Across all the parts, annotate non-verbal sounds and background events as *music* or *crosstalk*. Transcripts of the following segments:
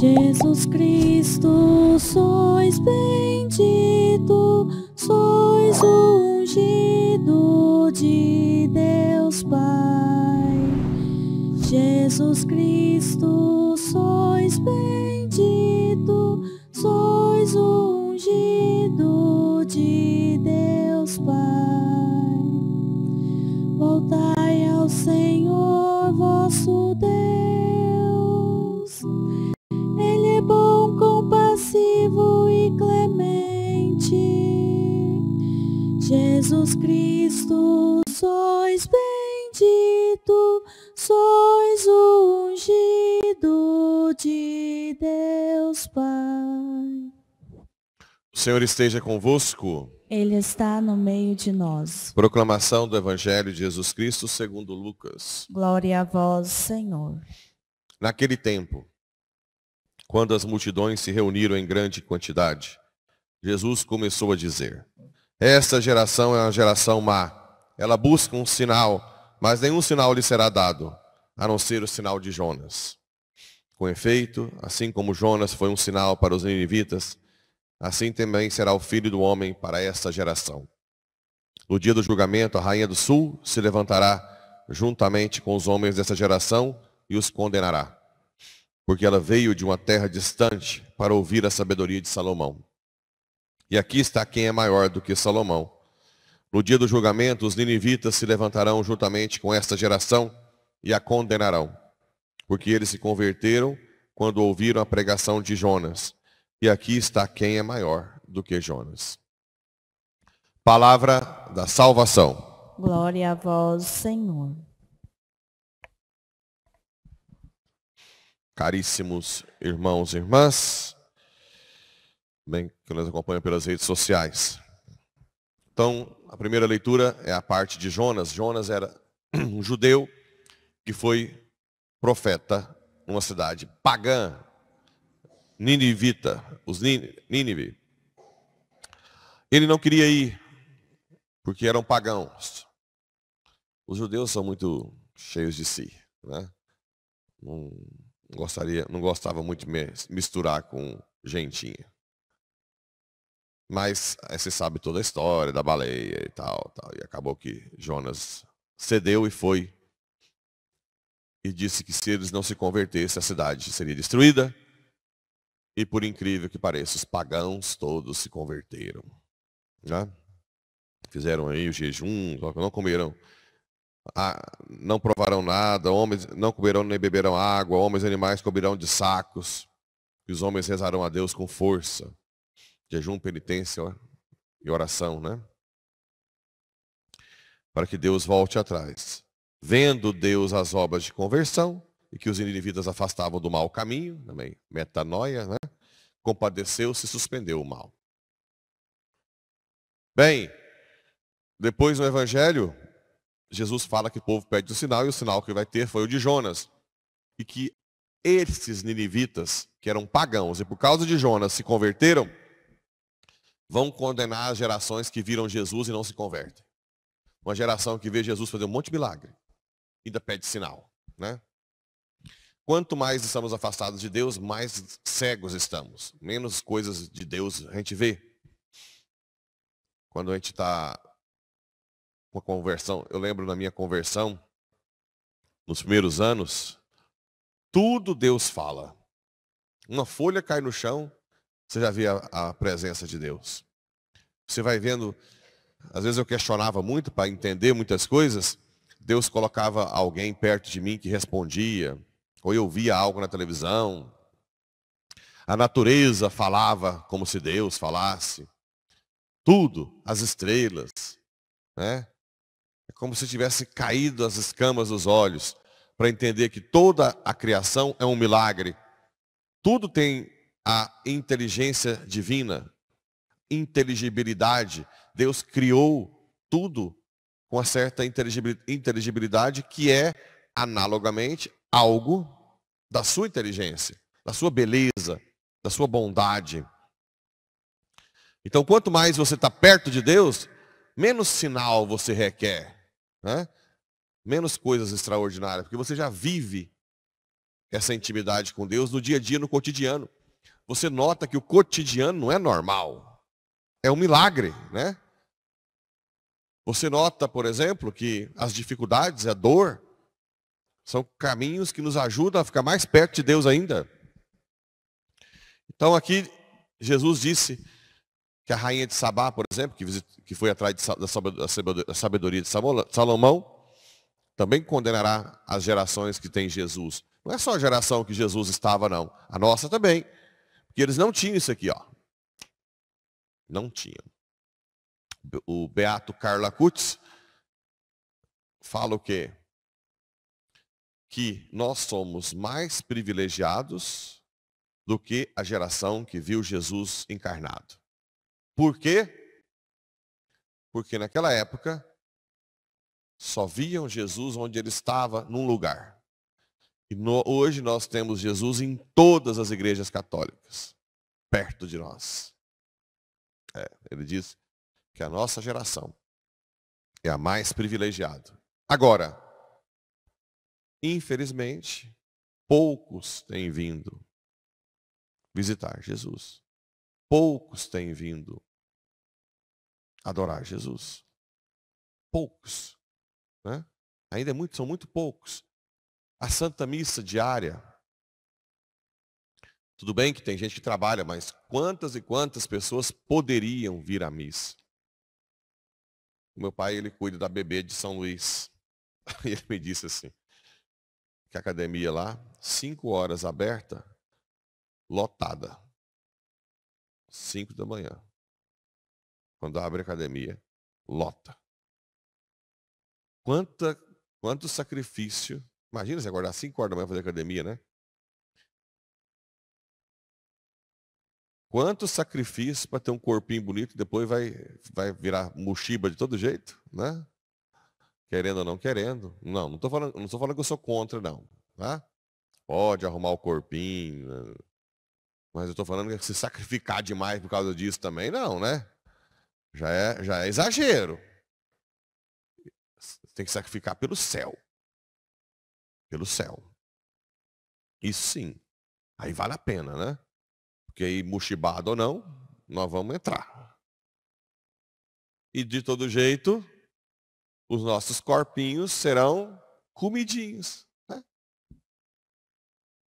Jesus Cristo, sois bendito, sois o ungido de Deus Pai. Jesus Cristo, sois bendito, sois o ungido de Deus Pai. Jesus Cristo, sois bendito, sois ungido de Deus Pai. O Senhor esteja convosco. Ele está no meio de nós. Proclamação do Evangelho de Jesus Cristo segundo Lucas. Glória a vós, Senhor. Naquele tempo, quando as multidões se reuniram em grande quantidade, Jesus começou a dizer: esta geração é uma geração má. Ela busca um sinal, mas nenhum sinal lhe será dado, a não ser o sinal de Jonas. Com efeito, assim como Jonas foi um sinal para os ninivitas, assim também será o filho do homem para esta geração. No dia do julgamento, a rainha do sul se levantará juntamente com os homens dessa geração e os condenará, porque ela veio de uma terra distante para ouvir a sabedoria de Salomão. E aqui está quem é maior do que Salomão. No dia do julgamento, os ninivitas se levantarão juntamente com esta geração e a condenarão, porque eles se converteram quando ouviram a pregação de Jonas. E aqui está quem é maior do que Jonas. Palavra da salvação. Glória a vós, Senhor. Caríssimos irmãos e irmãs, bem, que nos acompanham pelas redes sociais. Então, a primeira leitura é a parte de Jonas. Jonas era *clears throat* um judeu que foi profeta numa cidade pagã, ninivita, os Nínive. Ele não queria ir, porque eram pagãos. Os judeus são muito cheios de si, né? Não gostaria, não gostava muito de misturar com gentinha. Mas eh, você sabe toda a história da baleia e tal, tal. E acabou que Jonas cedeu e foi. E disse que se eles não se convertessem, a cidade seria destruída. E por incrível que pareça, os pagãos todos se converteram. Né? Fizeram aí o jejum, não comeram, ah, não provaram nada, homens não comeram nem beberam água, homens e animais cobriram de sacos, e os homens rezaram a Deus com força. Jejum, penitência e oração, né? Para que Deus volte atrás. Vendo Deus as obras de conversão e que os indivíduos afastavam do mau caminho, também metanoia, né? Compadeceu-se e suspendeu o mal. Bem, depois no Evangelho, Jesus fala que o povo pede o sinal e o sinal que vai ter foi o de Jonas. E que esses ninivitas, que eram pagãos e por causa de Jonas se converteram, vão condenar as gerações que viram Jesus e não se convertem. Uma geração que vê Jesus fazer um monte de milagre, ainda pede sinal, né? Quanto mais estamos afastados de Deus, mais cegos estamos. Menos coisas de Deus a gente vê. Quando a gente está com a conversão, eu lembro na minha conversão, nos primeiros anos, tudo Deus fala. Uma folha cai no chão, você já vê a, a presença de Deus. Você vai vendo, às vezes eu questionava muito para entender muitas coisas. Deus colocava alguém perto de mim que respondia, ou eu via algo na televisão. A natureza falava como se Deus falasse. Tudo, as estrelas, né? É como se tivesse caído as escamas dos olhos para entender que toda a criação é um milagre. Tudo tem a inteligência divina inteligibilidade. Deus criou tudo com uma certa inteligibilidade que é, analogamente, algo da sua inteligência, da sua beleza, da sua bondade. Então, quanto mais você está perto de Deus, menos sinal você requer, né? menos coisas extraordinárias, porque você já vive essa intimidade com Deus no dia a dia, no cotidiano. Você nota que o cotidiano não é normal é um milagre, né? Você nota, por exemplo, que as dificuldades, a dor, são caminhos que nos ajudam a ficar mais perto de Deus ainda. Então aqui Jesus disse que a rainha de Sabá, por exemplo, que, que foi atrás da sabedoria de Salomão, também condenará as gerações que têm Jesus. Não é só a geração que Jesus estava, não. A nossa também. Porque eles não tinham isso aqui, ó. Não tinham. O Beato Carla Kutz fala o quê? Que nós somos mais privilegiados do que a geração que viu Jesus encarnado. Por quê? Porque naquela época só viam Jesus onde ele estava, num lugar. E no, hoje nós temos Jesus em todas as igrejas católicas, perto de nós. É, ele diz que a nossa geração é a mais privilegiada. Agora, infelizmente, poucos têm vindo visitar Jesus. Poucos têm vindo adorar Jesus. Poucos. Né? Ainda é muito, são muito poucos. A Santa Missa diária, tudo bem que tem gente que trabalha, mas quantas e quantas pessoas poderiam vir à missa? O meu pai, ele cuida da bebê de São Luís. E *laughs* ele me disse assim, que a academia lá, cinco horas aberta, lotada. Cinco da manhã. Quando abre a academia, lota. Quanta, quanto sacrifício. Imagina você acordar cinco horas da manhã fazer academia, né? Quanto sacrifício para ter um corpinho bonito e depois vai, vai virar mochiba de todo jeito, né? Querendo ou não querendo. Não, não estou falando, não falando que eu sou contra, não. Tá? Pode arrumar o corpinho. Né? Mas eu estou falando que se sacrificar demais por causa disso também, não, né? Já é, já é exagero. tem que sacrificar pelo céu. Pelo céu. Isso sim. Aí vale a pena, né? fiquei é aí, mochibado ou não, nós vamos entrar. E de todo jeito, os nossos corpinhos serão comidinhos. Né?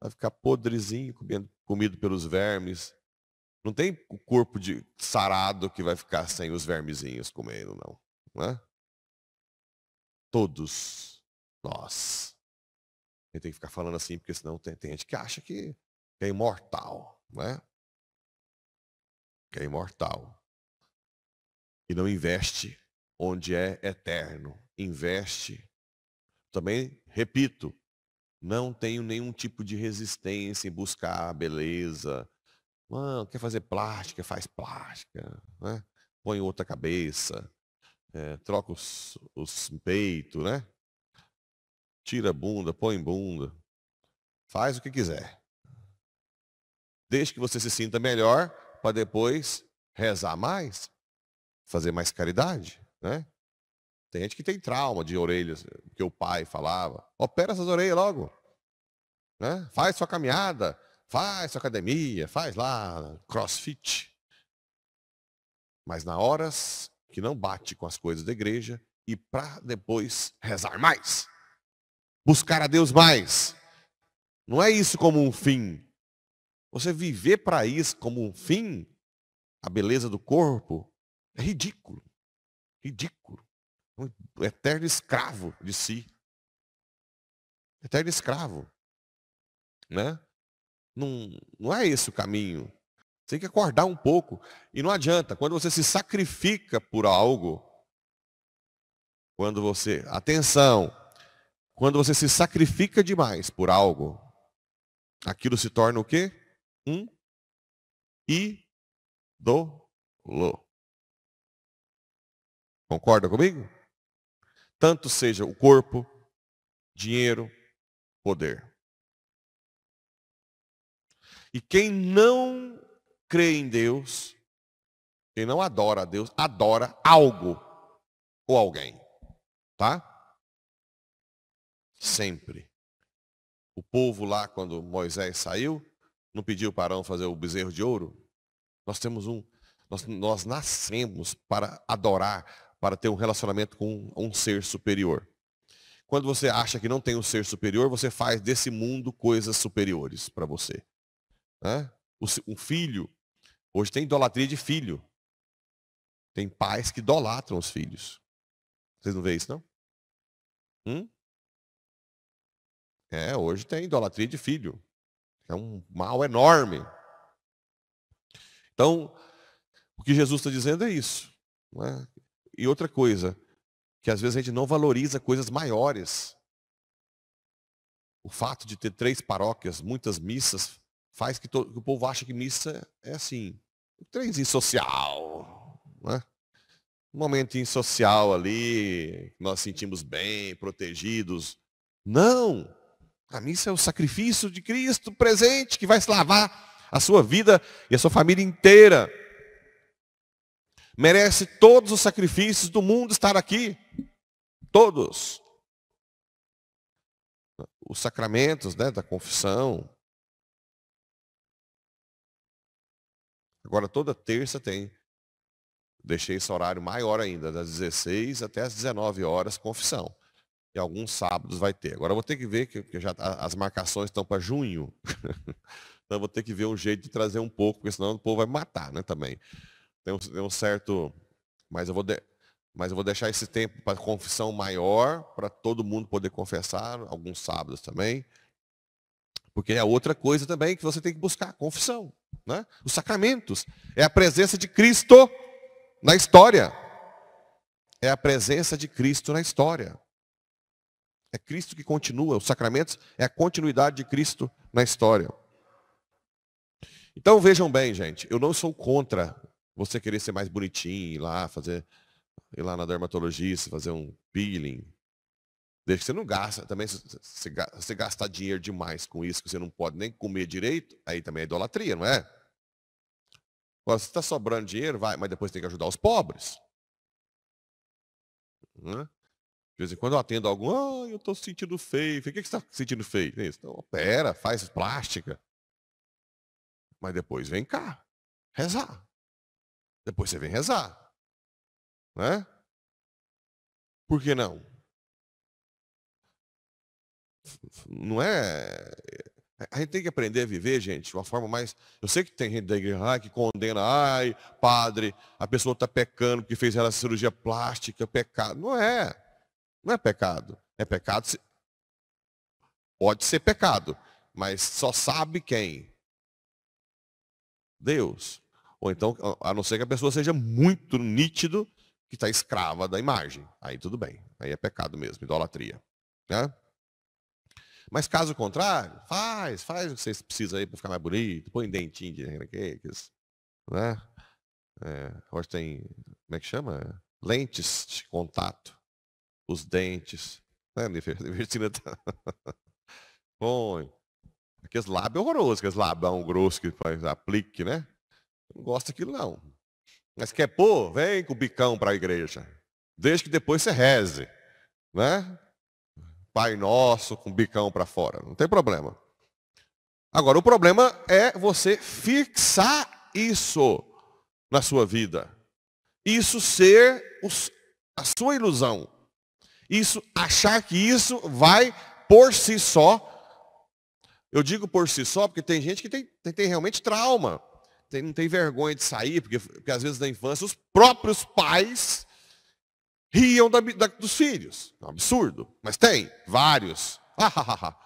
Vai ficar podrezinho, comendo, comido pelos vermes. Não tem o corpo de sarado que vai ficar sem os vermezinhos comendo, não. Né? Todos nós. tem que ficar falando assim, porque senão tem, tem gente que acha que é imortal. Né? que é imortal. E não investe onde é eterno. Investe. Também, repito, não tenho nenhum tipo de resistência em buscar beleza. Mano, ah, quer fazer plástica? Faz plástica. Né? Põe outra cabeça. É, troca os, os peitos, né? Tira bunda, põe bunda. Faz o que quiser. Desde que você se sinta melhor para depois rezar mais, fazer mais caridade, né? Tem gente que tem trauma de orelhas, eh, que o pai falava. Opera essas orelhas logo. Né? Faz sua caminhada, faz sua academia, faz lá crossfit. Mas na horas que não bate com as coisas da igreja e para depois rezar mais. Buscar a Deus mais. Não é isso como um fim, você viver para isso como um fim, a beleza do corpo, é ridículo. Ridículo. Um eterno escravo de si. Eterno escravo. Né? Não, não é esse o caminho. Você tem que acordar um pouco. E não adianta, quando você se sacrifica por algo, quando você. Atenção! Quando você se sacrifica demais por algo, aquilo se torna o quê? um ídolo. Concorda comigo? Tanto seja o corpo, dinheiro, poder. E quem não crê em Deus, quem não adora a Deus, adora algo ou alguém. Tá? Sempre. O povo lá, quando Moisés saiu, não pediu para Arão fazer o bezerro de ouro? Nós temos um, nós, nós nascemos para adorar, para ter um relacionamento com um ser superior. Quando você acha que não tem um ser superior, você faz desse mundo coisas superiores para você. Né? Um filho, hoje tem idolatria de filho. Tem pais que idolatram os filhos. Vocês não veem isso, não? Hum? É, hoje tem idolatria de filho. É um mal enorme. Então, o que Jesus está dizendo é isso. É? E outra coisa, que às vezes a gente não valoriza coisas maiores. O fato de ter três paróquias, muitas missas, faz que, todo, que o povo acha que missa é assim, um trenzinho social. Né? Um momento social ali, nós sentimos bem, protegidos. Não! A missa é o sacrifício de Cristo presente que vai lavar a sua vida e a sua família inteira. Merece todos os sacrifícios do mundo estar aqui. Todos. Os sacramentos né, da confissão. Agora, toda terça tem. Deixei esse horário maior ainda, das 16 até as 19 horas, confissão. E alguns sábados vai ter. Agora eu vou ter que ver, que, já tá, as marcações estão para junho. *laughs* então eu vou ter que ver um jeito de trazer um pouco, porque senão o povo vai matar, né, também. Tem um, tem um certo. Mas eu vou. De... Mas eu vou deixar esse tempo para confissão maior, para todo mundo poder confessar, alguns sábados também. Porque é outra coisa também que você tem que buscar, confissão. Né? Os sacramentos. É a presença de Cristo na história. É a presença de Cristo na história. É Cristo que continua. Os sacramentos é a continuidade de Cristo na história. Então vejam bem, gente, eu não sou contra você querer ser mais bonitinho, ir lá fazer, ir lá na dermatologista, fazer um peeling. Desde que você não gasta, também se você gastar dinheiro demais com isso, que você não pode nem comer direito, aí também é idolatria, não é? Agora, se está sobrando dinheiro, vai, mas depois tem que ajudar os pobres. Né? De vez em quando eu atendo algum, ah, eu estou sentindo feio. O que, que você está sentindo feio? Isso. Então, opera, faz plástica. Mas depois vem cá, rezar. Depois você vem rezar. Né? Por que não? Não é, é. A gente tem que aprender a viver, gente, de uma forma mais. Eu sei que tem gente da igreja que condena, ai, padre, a pessoa está pecando porque fez ela cirurgia plástica, pecado. Não é. Não é pecado. É pecado. Se... Pode ser pecado, mas só sabe quem? Deus. Ou então, a não ser que a pessoa seja muito nítido que está escrava da imagem. Aí tudo bem. Aí é pecado mesmo, idolatria. Né? Mas caso contrário, faz, faz o que você precisa aí para ficar mais bonito, põe dentinho de aqueles, né? É, hoje tem, como é que chama? Lentes de contato os dentes. Né, Nefertina? *laughs* Tá *laughs* Põe. Aqueles lábios é horrorosos, aqueles labão grosso que faz aplique, né? Não gosta daquilo, não. Mas quer pôr? Vem com o bicão para a igreja. Desde que depois você reze, né? Pai Nosso com o bicão para fora. Não tem problema. Agora, o problema é você fixar isso na sua vida. Isso ser os, a sua ilusão. Isso, achar que isso vai por si só. Eu digo por si só porque tem gente que tem, tem, tem realmente trauma. Tem, não tem vergonha de sair, porque, porque às vezes na infância os próprios pais riam da, da, dos filhos. É um absurdo. Mas tem, vários. *laughs*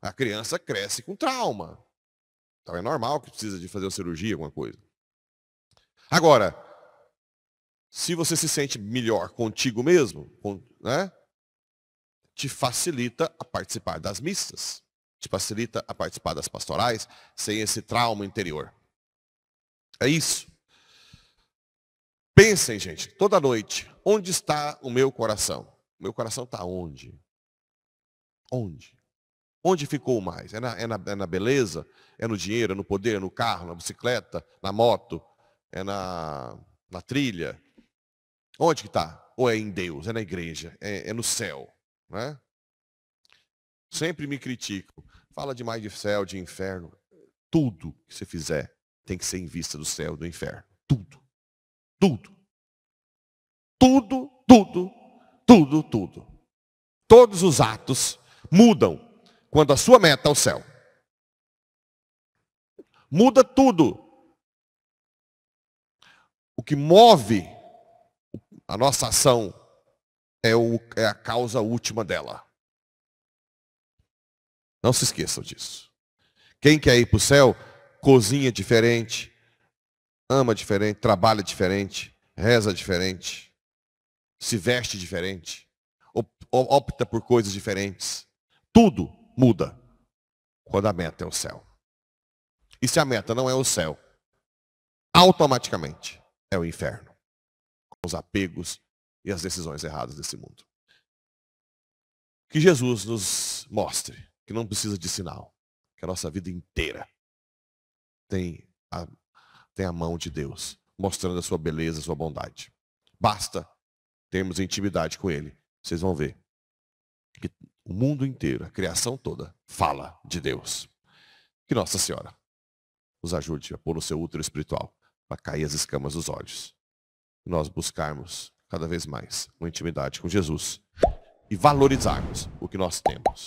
A criança cresce com trauma. Então é normal que precisa de fazer uma cirurgia, alguma coisa. Agora, se você se sente melhor contigo mesmo, né? te facilita a participar das missas, te facilita a participar das pastorais, sem esse trauma interior. É isso. Pensem, gente, toda noite, onde está o meu coração? Meu coração está onde? Onde? Onde ficou mais? É na, é, na, é na beleza? É no dinheiro? É no poder? É no carro? Na bicicleta? Na moto? É na, na trilha? Onde que está? Ou é em Deus? É na igreja? É, é no céu? né? Sempre me critico. Fala demais de céu, de inferno. Tudo que você fizer tem que ser em vista do céu, do inferno. Tudo. Tudo. Tudo, tudo, tudo, tudo. Todos os atos mudam quando a sua meta é o céu. Muda tudo. O que move a nossa ação é, o, é a causa última dela. Não se esqueçam disso. Quem quer ir para o céu, cozinha diferente, ama diferente, trabalha diferente, reza diferente, se veste diferente, opta por coisas diferentes. Tudo muda quando a meta é o céu. E se a meta não é o céu, automaticamente é o inferno. Com os apegos, e as decisões erradas desse mundo. Que Jesus nos mostre que não precisa de sinal, que a nossa vida inteira tem a, tem a mão de Deus, mostrando a sua beleza, a sua bondade. Basta termos intimidade com Ele. Vocês vão ver que o mundo inteiro, a criação toda, fala de Deus. Que Nossa Senhora nos ajude a pôr no seu útero espiritual para cair as escamas dos olhos. Nós buscarmos cada vez mais uma intimidade com Jesus e valorizarmos o que nós temos.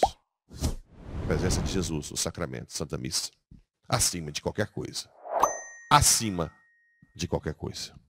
A presença de Jesus, o sacramento, Santa Missa, acima de qualquer coisa. Acima de qualquer coisa.